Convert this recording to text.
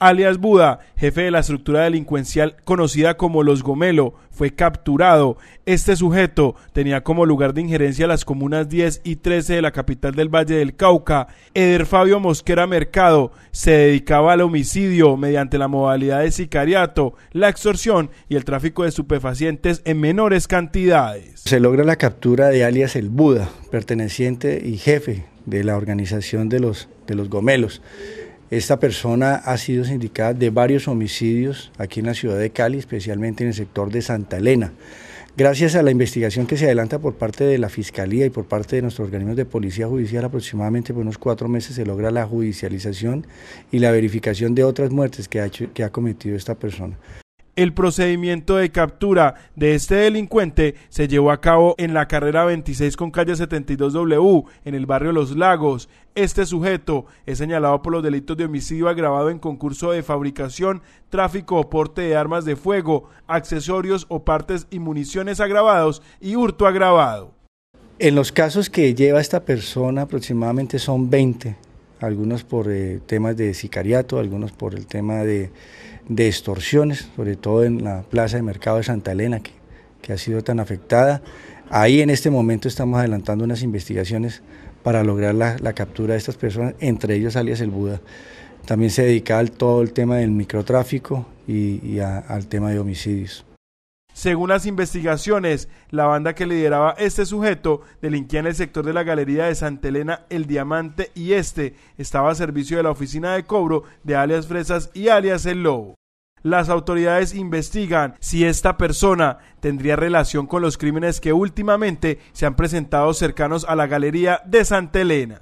alias Buda, jefe de la estructura delincuencial conocida como Los Gomelo, fue capturado. Este sujeto tenía como lugar de injerencia las comunas 10 y 13 de la capital del Valle del Cauca. Eder Fabio Mosquera Mercado se dedicaba al homicidio mediante la modalidad de sicariato, la extorsión y el tráfico de estupefacientes en menores cantidades. Se logra la captura de alias El Buda, perteneciente y jefe de la organización de los, de los Gomelos. Esta persona ha sido sindicada de varios homicidios aquí en la ciudad de Cali, especialmente en el sector de Santa Elena. Gracias a la investigación que se adelanta por parte de la Fiscalía y por parte de nuestros organismos de policía judicial, aproximadamente por unos cuatro meses se logra la judicialización y la verificación de otras muertes que ha, que ha cometido esta persona. El procedimiento de captura de este delincuente se llevó a cabo en la carrera 26 con calle 72W, en el barrio Los Lagos. Este sujeto es señalado por los delitos de homicidio agravado en concurso de fabricación, tráfico o porte de armas de fuego, accesorios o partes y municiones agravados y hurto agravado. En los casos que lleva esta persona aproximadamente son 20 algunos por eh, temas de sicariato, algunos por el tema de, extorsiones, sobre todo en la plaza de mercado de Santa Elena, que, que ha sido tan afectada. Ahí en este momento estamos adelantando unas investigaciones para lograr la, captura de estas personas, entre ellos alias el Buda. También se dedica al todo el tema del microtráfico y, al tema de homicidios. Según las investigaciones, la banda que lideraba este sujeto delinquía en el sector de la Galería de Santa Elena El Diamante y este estaba a servicio de la oficina de cobro de alias Fresas y alias El Lobo. Las autoridades investigan si esta persona tendría relación con los crímenes que últimamente se han presentado cercanos a la Galería de Santa Elena.